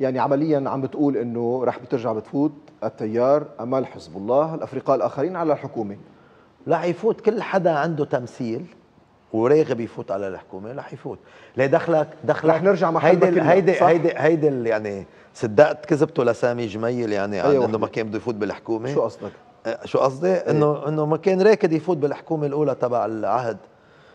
يعني عمليا عم بتقول انه رح بترجع بتفوت التيار امال حزب الله الافرقاء الاخرين على الحكومه رح يفوت كل حدا عنده تمثيل وراغب يفوت على الحكومه رح يفوت ليه دخلك دخلك رح نرجع مع هيدي هيدي هيدي هيدي يعني صدقت كذبته لسامي جميل يعني عن أيوة. انه ما كان بده يفوت بالحكومه شو قصدك؟ أه، شو قصدي؟ إيه. انه انه ما كان راكد يفوت بالحكومه الاولى تبع العهد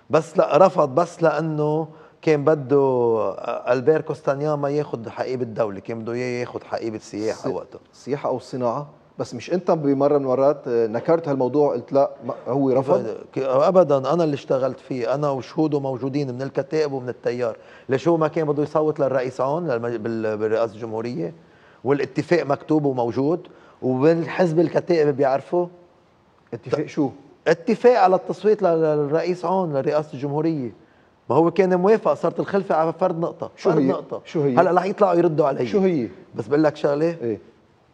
بس لا رفض بس لانه كان بده آه، البير كوستانياما ياخذ حقيبه الدولة كان بده اياه ياخذ حقيبه سياحه وقتها سياحه او صناعه بس مش انت بمره من المرات آه، نكرت هالموضوع قلت لا هو رفض ابدا انا اللي اشتغلت فيه انا وشهوده موجودين من الكتائب ومن التيار لشو ما كان بده يصوت للرئيس عون بالرئاسه الجمهوريه والاتفاق مكتوب وموجود وبالحزب الكتائب بيعرفوا اتفاق شو؟ اتفاق على التصويت للرئيس عون لرئاسه الجمهوريه ما هو كان موافق صارت الخلفه على فرد نقطه شو هي؟ نقطه شو هي هلا رح يطلعوا يردوا علي شو هي بس بقول لك شغله ايه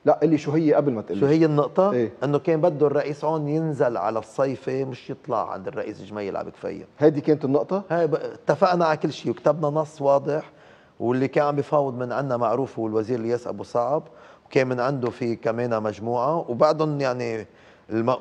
لا قلي شو هي قبل ما تقول شو هي النقطة؟ إيه؟ انه كان بده الرئيس عون ينزل على الصيفة مش يطلع عند الرئيس جميل عبد بكفية هيدي كانت النقطة؟ هاي اتفقنا على كل شيء وكتبنا نص واضح واللي كان عم بفاوض من عنا معروف هو الوزير الياس ابو صعب وكان من عنده في كمان مجموعة وبعدهم يعني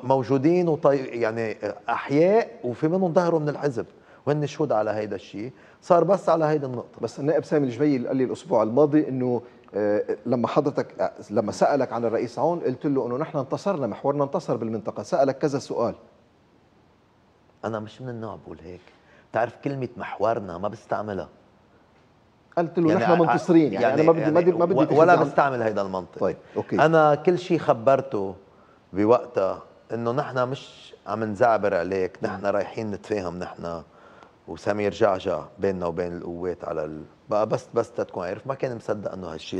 موجودين وطي يعني احياء وفي منهم ظهروا من الحزب وهن شهود على هيدا الشيء صار بس على هيدا النقطه بس النائب سامي الجبيل قال لي الاسبوع الماضي انه آه، لما حضرتك آه، لما سالك عن الرئيس عون قلت له انه نحن انتصرنا محورنا انتصر بالمنطقه سالك كذا سؤال انا مش من النوع بقول هيك تعرف كلمه محورنا ما بستعملها قلت له يعني نحن منتصرين يعني, يعني انا ما بدي يعني ما بدي ولا بستعمل هيدا المنطق طيب اوكي انا كل شيء خبرته بوقتها انه نحن مش عم نزعبر عليك نحن رايحين نتفاهم نحن وسمير جعجع بيننا وبين القوات على ال... بقى بس بس تتكون عارف ما كان مصدق انه هالشيء